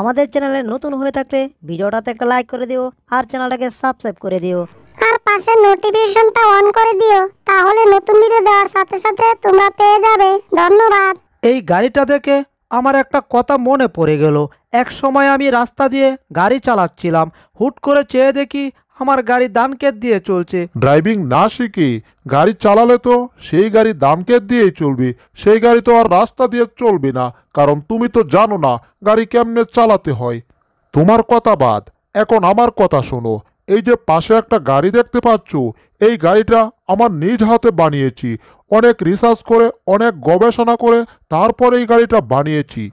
আমাদের চ্যানেলে নতুন হয়ে থাকলে ভিডিওটাতে একটা লাইক করে দিও আর চ্যানেলটাকে সাবস্ক্রাইব করে দিও আর পাশে নোটিফিকেশনটা অন করে দিও তাহলে নতুন ভিডিও দেওয়ার সাথে সাথে তোমরা পেয়ে যাবে ধন্যবাদ এই গাড়িটা দেখে আমার একটা কথা মনে পড়ে গেল এক সময় আমি রাস্তা দিয়ে গাড়ি চালাচ্ছিলাম হুট করে চেয়ে দেখি আমার গাড়ি কেদ দিয়ে চলছে ড্রাইভিং না শিখে গাড়ি চালালে তো সেই গাড়ি কেদ দিয়েই চলবে সেই গাড়ি তো আর রাস্তা দিয়ে চলবে না কারণ তুমি তো জানো না গাড়ি কেমনে চালাতে হয় তোমার কথা বাদ এখন আমার কথা শোনো এই যে পাশে একটা গাড়ি দেখতে পাচ্ছ এই গাড়িটা আমার নিজ হাতে বানিয়েছি অনেক রিসার্চ করে অনেক গবেষণা করে তারপর এই গাড়িটা বানিয়েছি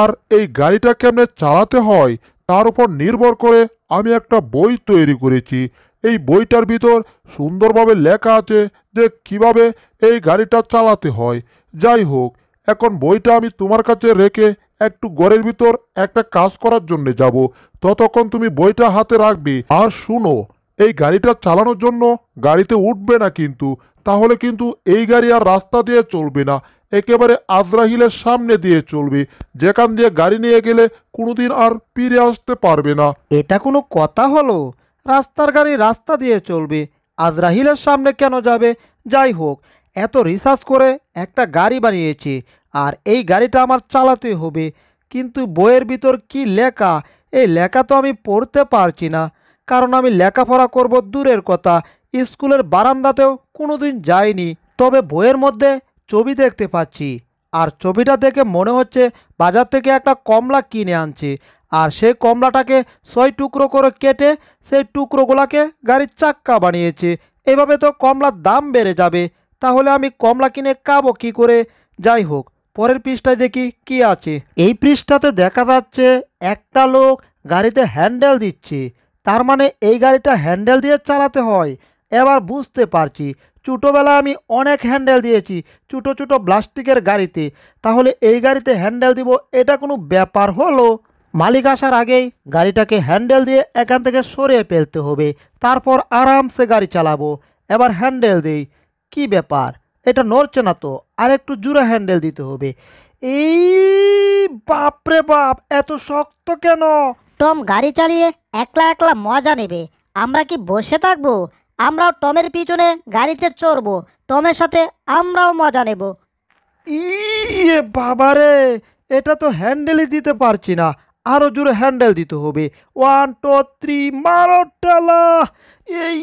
আর এই গাড়িটা কেমনে চালাতে হয় তার উপর নির্ভর করে আমি একটা বই তৈরি করেছি এই বইটার ভিতর সুন্দরভাবে লেখা আছে যে কিভাবে এই গাড়িটা চালাতে হয় যাই হোক এখন বইটা আমি তোমার কাছে রেখে একটু গড়ের ভিতর একটা কাজ করার জন্য যাব ততক্ষণ তুমি বইটা হাতে রাখবে আর শুনো এই গাড়িটা চালানোর জন্য গাড়িতে উঠবে না কিন্তু তাহলে কিন্তু এই গাড়ি আর রাস্তা দিয়ে চলবে না একেবারে আজরাহিলের সামনে দিয়ে চলবে যেখান দিয়ে গাড়ি নিয়ে গেলে কোনোদিন আর ফিরে আসতে পারবে না এটা কোনো কথা হলো রাস্তার গাড়ি রাস্তা দিয়ে চলবে আজরাহিলের সামনে কেন যাবে যাই হোক এত রিসার্চ করে একটা গাড়ি বানিয়েছে আর এই গাড়িটা আমার চালাতে হবে কিন্তু বইয়ের ভিতর কি লেখা এই লেখা তো আমি পড়তে পারছি না কারণ আমি লেখাপড়া করব দূরের কথা স্কুলের বারান্দাতেও কোনোদিন যাইনি তবে বইয়ের মধ্যে ছবি দেখতে পাচ্ছি আর ছবিটা দেখে মনে হচ্ছে বাজার থেকে একটা কমলা কিনে আনছে আর সেই কমলাটাকে ছয় টুকরো করে কেটে সেই টুকরোগুলোকে গাড়ির চাক্কা বানিয়েছে এভাবে তো কমলার দাম বেড়ে যাবে তাহলে আমি কমলা কিনে কাবো কী করে যাই হোক পরের পৃষ্ঠায় দেখি কি আছে এই পৃষ্ঠাতে দেখা যাচ্ছে একটা লোক গাড়িতে হ্যান্ডেল দিচ্ছে তার মানে এই গাড়িটা হ্যান্ডেল দিয়ে চালাতে হয় এবার বুঝতে পারছি ছোটোবেলা আমি অনেক হ্যান্ডেল দিয়েছি ছোটো ছোটো প্লাস্টিকের গাড়িতে তাহলে এই গাড়িতে হ্যান্ডেল দিব এটা কোনো ব্যাপার হলো মালিক আসার আগেই গাড়িটাকে হ্যান্ডেল দিয়ে এখান থেকে সরিয়ে ফেলতে হবে তারপর আরামসে গাড়ি চালাবো এবার হ্যান্ডেল দিই কি ব্যাপার এটা নড়ছে না তো আর একটু জোরে হ্যান্ডেল দিতে হবে এই বাপরে বাপ এত শক্ত কেন টম গাড়ি চালিয়ে একলা একলা মজা নেবে আমরা কি বসে থাকবো আমরাও টমের পিছনে গাড়িতে চড়বো টমের সাথে আমরাও মজা নেব ই ইয়ে বাবারে এটা তো হ্যান্ডেলই দিতে পারছি না আরও জোরে হ্যান্ডেল দিতে হবে ওয়ান টু থ্রি মারো টালা এই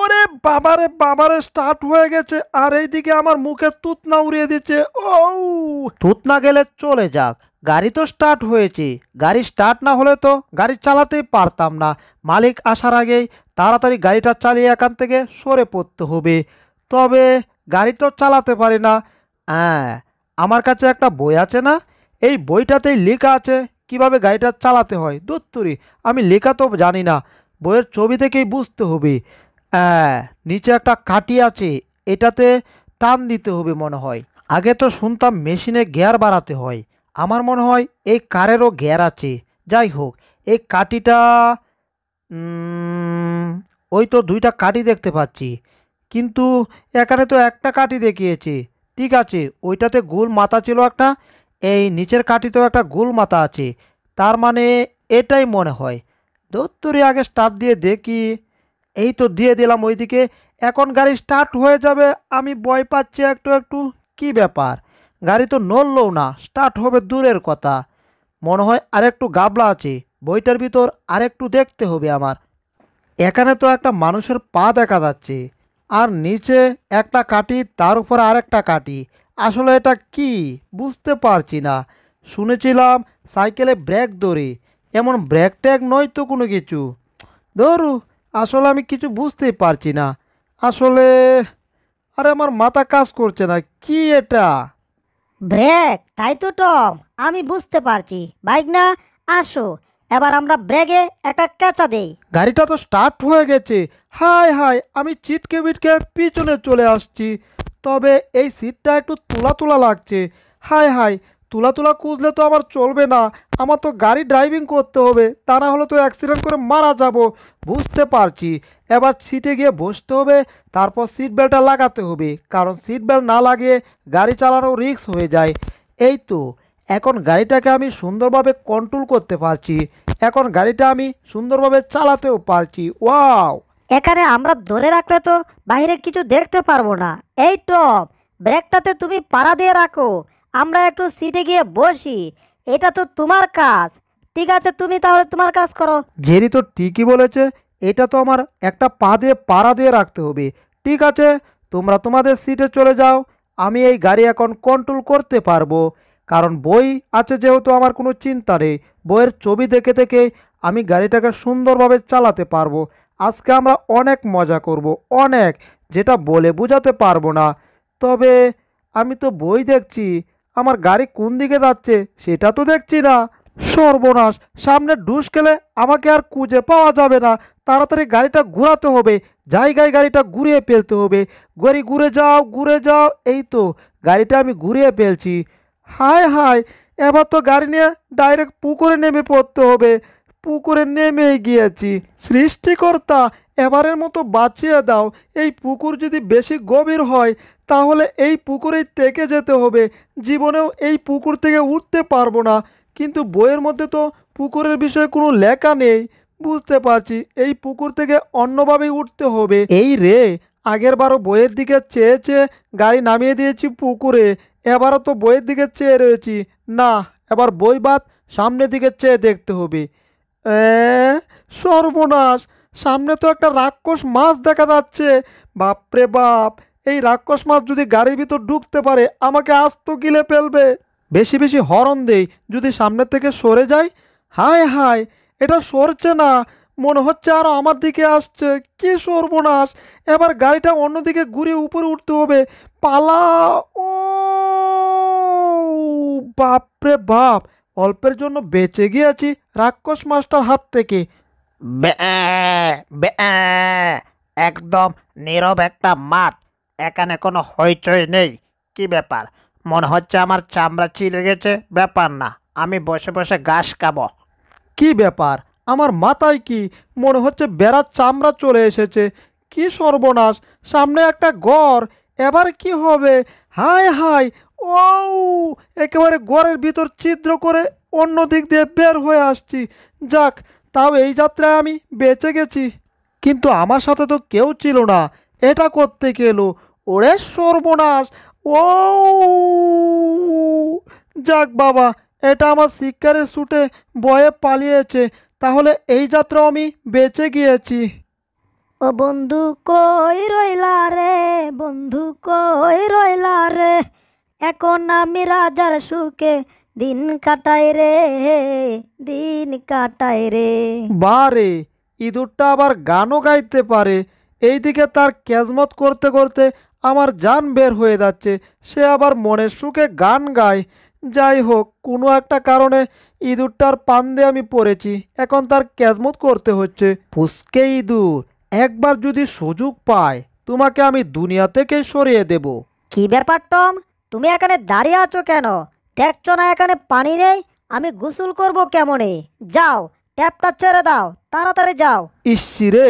ওরে বাবারে বাবারে স্টার্ট হয়ে গেছে আর এইদিকে আমার মুখে তুতনা উড়িয়ে দিচ্ছে ও তুতনা গেলে চলে যাক গাড়ি তো স্টার্ট হয়েছে গাড়ি স্টার্ট না হলে তো গাড়ি চালাতেই পারতাম না মালিক আসার আগেই তাড়াতাড়ি গাড়িটা চালিয়ে এখান থেকে সরে পড়তে হবে তবে গাড়ি তো চালাতে পারি না হ্যাঁ আমার কাছে একটা বই আছে না এই বইটাতেই লেখা আছে কিভাবে গাড়িটা চালাতে হয় দত্তরি আমি লেখা তো জানি না বইয়ের ছবি থেকেই বুঝতে হবে নিচে একটা কাটি আছে এটাতে টান দিতে হবে মনে হয় আগে তো শুনতাম মেশিনে গিয়ার বাড়াতে হয় আমার মনে হয় এই কারেরও গিয়ার আছে যাই হোক এই কাটিটা ওই তো দুইটা কাটি দেখতে পাচ্ছি কিন্তু এখানে তো একটা কাটি দেখিয়েছে ঠিক আছে ওইটাতে গোল মাথা ছিল একটা এই নিচের তো একটা গোল মাথা আছে তার মানে এটাই মনে হয় দত্তরি আগে স্টাফ দিয়ে দেখি এই তো দিয়ে দিলাম ওইদিকে এখন গাড়ি স্টার্ট হয়ে যাবে আমি ভয় পাচ্ছি একটু একটু কি ব্যাপার গাড়ি তো নড়লও না স্টার্ট হবে দূরের কথা মনে হয় আরেকটু গাবলা আছে বইটার ভিতর আরেকটু দেখতে হবে আমার এখানে তো একটা মানুষের পা দেখা যাচ্ছে আর নিচে একটা কাটি তার উপর আরেকটা কাটি আসলে এটা কি বুঝতে পারছি না শুনেছিলাম সাইকেলে ব্রেক ধরে এমন ব্রেক ট্যাগ নয় তো কোনো কিছু ধরু আসলে আমি কিছু বুঝতেই পারছি না আসলে আরে আমার মাথা কাজ করছে না কি এটা ব্রেক তাই তো টম আমি বুঝতে পারছি বাইক না আসো এবার আমরা ব্রেকে একটা ক্যাচা দেই গাড়িটা তো স্টার্ট হয়ে গেছে হাই হাই আমি চিটকে বিটকে পিছনে চলে আসছি তবে এই সিটটা একটু তুলা তুলা লাগছে হায় হায় তুলা তুলা কুদলে তো আমার চলবে না আমার তো গাড়ি ড্রাইভিং করতে হবে তা না হলে তো অ্যাক্সিডেন্ট করে মারা যাব বুঝতে পারছি এবার সিটে গিয়ে বসতে হবে তারপর সিট বেল্টটা লাগাতে হবে কারণ সিট বেল্ট না লাগিয়ে গাড়ি চালানো রিক্স হয়ে যায় এই তো এখন গাড়িটাকে আমি সুন্দরভাবে কন্ট্রোল করতে পারছি এখন গাড়িটা আমি সুন্দরভাবে চালাতেও পারছি ওয়াও এখানে আমরা ধরে রাখলে তো বাইরে কিছু দেখতে পারবো না এই টপ ব্রেকটাতে তুমি পাড়া দিয়ে রাখো আমরা একটু সিটে গিয়ে বসি এটা তো তোমার কাজ ঠিক আছে তুমি তাহলে তোমার কাজ করো জেরি তো ঠিকই বলেছে এটা তো আমার একটা পা দিয়ে পাড়া দিয়ে রাখতে হবে ঠিক আছে তোমরা তোমাদের সিটে চলে যাও আমি এই গাড়ি এখন কন্ট্রোল করতে পারবো কারণ বই আছে যেহেতু আমার কোনো চিন্তা নেই বইয়ের ছবি দেখে দেখে আমি গাড়িটাকে সুন্দরভাবে চালাতে পারবো আজকে আমরা অনেক মজা করব অনেক যেটা বলে বোঝাতে পারবো না তবে আমি তো বই দেখছি আমার গাড়ি কোন দিকে যাচ্ছে সেটা তো দেখছি না সর্বনাশ সামনে ডুস খেলে আমাকে আর খুঁজে পাওয়া যাবে না তাড়াতাড়ি গাড়িটা ঘুরাতে হবে জায়গায় গাড়িটা ঘুরিয়ে ফেলতে হবে গড়ি ঘুরে যাও ঘুরে যাও এই তো গাড়িটা আমি ঘুরিয়ে ফেলছি হায় হায় এবার তো গাড়ি নিয়ে ডাইরেক্ট পুকুরে নেমে পড়তে হবে পুকুরে নেমে গিয়েছি সৃষ্টিকর্তা এবারের মতো বাঁচিয়ে দাও এই পুকুর যদি বেশি গভীর হয় তাহলে এই পুকুরেই থেকে যেতে হবে জীবনেও এই পুকুর থেকে উঠতে পারবো না কিন্তু বইয়ের মধ্যে তো পুকুরের বিষয়ে কোনো লেখা নেই বুঝতে পারছি এই পুকুর থেকে অন্যভাবেই উঠতে হবে এই রে আগেরবারও বইয়ের দিকে চেয়ে চেয়ে গাড়ি নামিয়ে দিয়েছি পুকুরে এবারও তো বইয়ের দিকে চেয়ে রয়েছি না এবার বই বাদ সামনের দিকে চেয়ে দেখতে হবে সর্বনাশ সামনে তো একটা রাক্ষস মাছ দেখা যাচ্ছে বাপরে বাপ এই রাক্ষস মাছ যদি গাড়ির ভিতর ঢুকতে পারে আমাকে আস্ত গিলে ফেলবে বেশি বেশি হরণ দেই যদি সামনে থেকে সরে যায় হায় হায় এটা সরছে না মনে হচ্ছে আরও আমার দিকে আসছে কি সর্বনাশ এবার গাড়িটা অন্যদিকে ঘুরে উপরে উঠতে হবে পালা ও বাপরে বাপ অল্পের জন্য বেঁচে গিয়েছি রাক্ষস মাস্টার হাত থেকে একদম নীরব একটা মাঠ এখানে কোনো হইচই নেই কি ব্যাপার মনে হচ্ছে আমার চামড়া চিলে গেছে ব্যাপার না আমি বসে বসে ঘাস খাবো কি ব্যাপার আমার মাথায় কি মনে হচ্ছে বেড়ার চামড়া চলে এসেছে কি সর্বনাশ সামনে একটা গড় এবার কি হবে হায় হায় ও একেবারে ঘরের ভিতর ছিদ্র করে অন্য দিক দিয়ে বের হয়ে আসছি যাক তাও এই যাত্রায় আমি বেঁচে গেছি কিন্তু আমার সাথে তো কেউ ছিল না এটা করতে গেলো ওরে সর্বনাশ ও যাক বাবা এটা আমার শিকারের সুটে বয়ে পালিয়েছে তাহলে এই যাত্রা আমি বেঁচে গিয়েছি ও বন্ধু কই রইলা রে বন্ধু কই রইলা রে এখন আমি রাজার সুখে দিন কাটাই রে দিন কাটাই রে বারে ইঁদুরটা আবার গানও গাইতে পারে এইদিকে তার ক্যাজমত করতে করতে আমার যান বের হয়ে যাচ্ছে সে আবার মনের সুখে গান গায় যাই হোক কোনো একটা কারণে ইঁদুরটার পান্দে আমি পড়েছি এখন তার ক্যাজমত করতে হচ্ছে ফুসকে ইঁদুর একবার যদি সুযোগ পায় তোমাকে আমি দুনিয়া থেকে সরিয়ে দেব কি ব্যাপার টম তুমি এখানে দাঁড়িয়ে আছো কেন দেখছো না এখানে পানি নেই আমি গোসল করব কেমনে যাও ট্যাপটা ছেড়ে দাও তাড়াতাড়ি যাও ইসিরে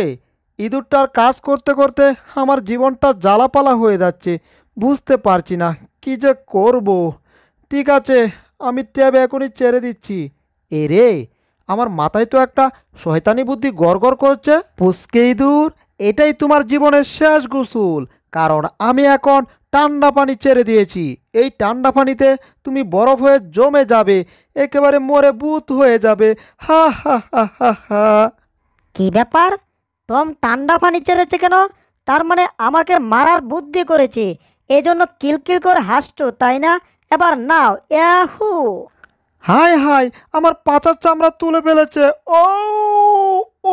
ইঁদুরটার কাজ করতে করতে আমার জীবনটা জ্বালাপালা হয়ে যাচ্ছে বুঝতে পারছি না কি যে করব। ঠিক আছে আমি ট্যাব এখনই ছেড়ে দিচ্ছি এ রে আমার মাথায় তো একটা শয়তানি বুদ্ধি গড় করছে পুষ্কে ইঁদুর এটাই তোমার জীবনের শেষ গোসল কারণ আমি এখন ঠান্ডা পানি ছেড়ে দিয়েছি এই ঠান্ডা পানিতে তুমি বরফ হয়ে জমে যাবে একেবারে মরে বুত হয়ে যাবে হা হা হা হা হা কি ব্যাপার টম ঠান্ডা পানি ছেড়েছে কেন তার মানে আমাকে মারার বুদ্ধি করেছে এজন্য কিলকিল করে হাসছো তাই না এবার নাও ইয়াহু হাই হাই আমার পাচার চামড়া তুলে ফেলেছে ও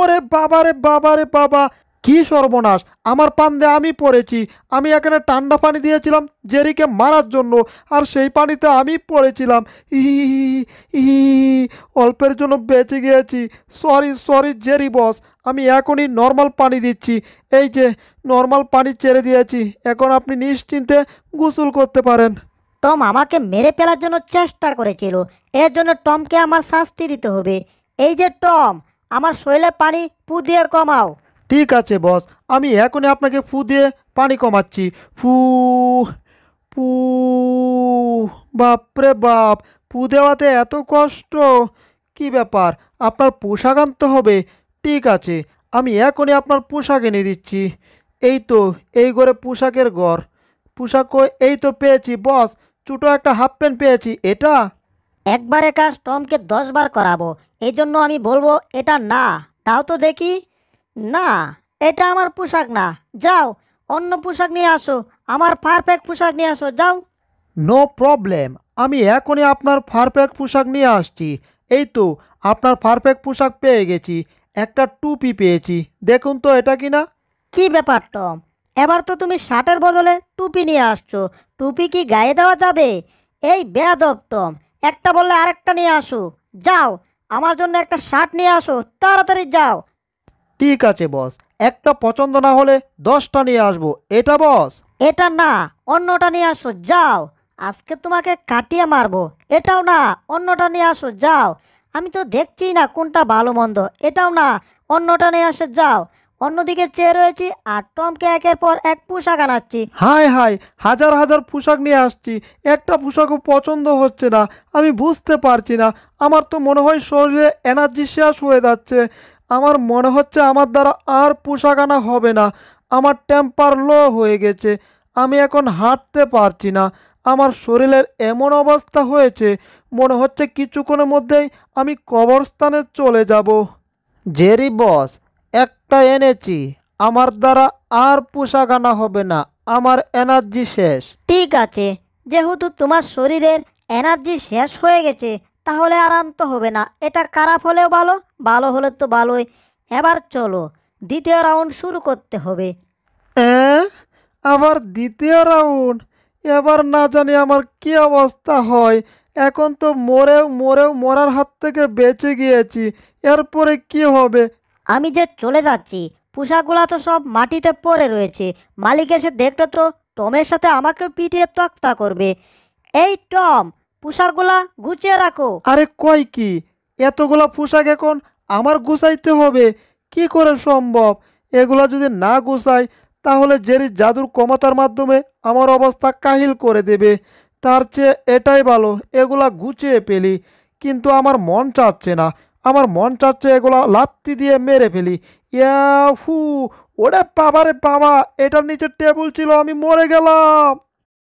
ওরে বাবারে বাবারে বাবা কি সর্বনাশ আমার পান্দে আমি পড়েছি আমি এখানে ঠান্ডা পানি দিয়েছিলাম জেরিকে মারার জন্য আর সেই পানিতে আমি পড়েছিলাম ই ই অল্পের জন্য বেঁচে গিয়েছি সরি সরি জেরি বস আমি এখনই নর্মাল পানি দিচ্ছি এই যে নর্মাল পানি ছেড়ে দিয়েছি এখন আপনি নিশ্চিন্তে গোসল করতে পারেন টম আমাকে মেরে ফেলার জন্য চেষ্টা করেছিল এর জন্য টমকে আমার শাস্তি দিতে হবে এই যে টম আমার শৈলে পানি পুদিয়ে কমাও ঠিক আছে বস আমি এখনই আপনাকে ফু দিয়ে পানি কমাচ্ছি ফু পু বাপরে বাপ পু দেওয়াতে এত কষ্ট কি ব্যাপার আপনার পোশাক আনতে হবে ঠিক আছে আমি এখনই আপনার পোশাক এনে দিচ্ছি এই তো এই ঘরে পোশাকের ঘর পোশাক এই তো পেয়েছি বস ছোটো একটা হাফ প্যান্ট পেয়েছি এটা একবারে কাজ টমকে দশবার করাবো এই জন্য আমি বলবো এটা না তাও তো দেখি না এটা আমার পোশাক না যাও অন্য পোশাক নিয়ে আসো আমার পারফেক্ট পোশাক নিয়ে আসো যাও নো প্রবলেম আমি এখনই আপনার পারফেক্ট পোশাক নিয়ে আসছি এই তো আপনার পারফেক্ট পোশাক পেয়ে গেছি একটা টুপি পেয়েছি দেখুন তো এটা কি না কি ব্যাপার টম এবার তো তুমি শার্টের বদলে টুপি নিয়ে আসছো টুপি কি গায়ে দেওয়া যাবে এই বেয়াদব টম একটা বললে আরেকটা নিয়ে আসো যাও আমার জন্য একটা শার্ট নিয়ে আসো তাড়াতাড়ি যাও ঠিক আছে বস একটা পছন্দ না হলে দশটা নিয়ে আসবো এটা বস এটা না অন্যটা নিয়ে আসো যাও আজকে তোমাকে কাটিয়ে মারবো এটাও না অন্যটা নিয়ে আসো যাও আমি তো দেখছি না কোনটা ভালো মন্দ এটাও না অন্যটা নিয়ে আসো যাও অন্যদিকে চেয়ে রয়েছি আর টমকে একের পর এক পোশাক আনাচ্ছি হায় হায় হাজার হাজার পোশাক নিয়ে আসছি একটা পোশাকও পছন্দ হচ্ছে না আমি বুঝতে পারছি না আমার তো মনে হয় শরীরে এনার্জি শেষ হয়ে যাচ্ছে আমার মনে হচ্ছে আমার দ্বারা আর পোশাক আনা হবে না আমার টেম্পার লো হয়ে গেছে আমি এখন হাঁটতে পারছি না আমার শরীরের এমন অবস্থা হয়েছে মনে হচ্ছে কিছুক্ষণের মধ্যেই আমি কবরস্থানে চলে যাব জেরি বস একটা এনেছি আমার দ্বারা আর পোশাক আনা হবে না আমার এনার্জি শেষ ঠিক আছে যেহেতু তোমার শরীরের এনার্জি শেষ হয়ে গেছে তাহলে আর আনতে হবে না এটা খারাপ হলেও ভালো ভালো হলে তো ভালোই এবার চলো দ্বিতীয় রাউন্ড শুরু করতে হবে আবার দ্বিতীয় রাউন্ড এবার না জানি আমার কি অবস্থা হয় এখন তো মরেও মরেও মরার হাত থেকে বেঁচে গিয়েছি এরপরে কি হবে আমি যে চলে যাচ্ছি পোশাকগুলা তো সব মাটিতে পড়ে রয়েছে মালিক এসে দেখলে তো টমের সাথে আমাকে পিটিয়ে তক্তা করবে এই টম পোশাকগুলা গুছিয়ে রাখো আরে কয় কি এতগুলো পোশাক এখন আমার গুছাইতে হবে কি করে সম্ভব এগুলো যদি না গুছাই তাহলে জেরি জাদুর ক্ষমতার মাধ্যমে আমার অবস্থা কাহিল করে দেবে তার চেয়ে এটাই ভালো এগুলা গুছিয়ে পেলি কিন্তু আমার মন চাচ্ছে না আমার মন চাচ্ছে এগুলা লাত্তি দিয়ে মেরে ফেলি ইয়া ওরে ওটা রে বাবা এটার নিচের টেবুল ছিল আমি মরে গেলাম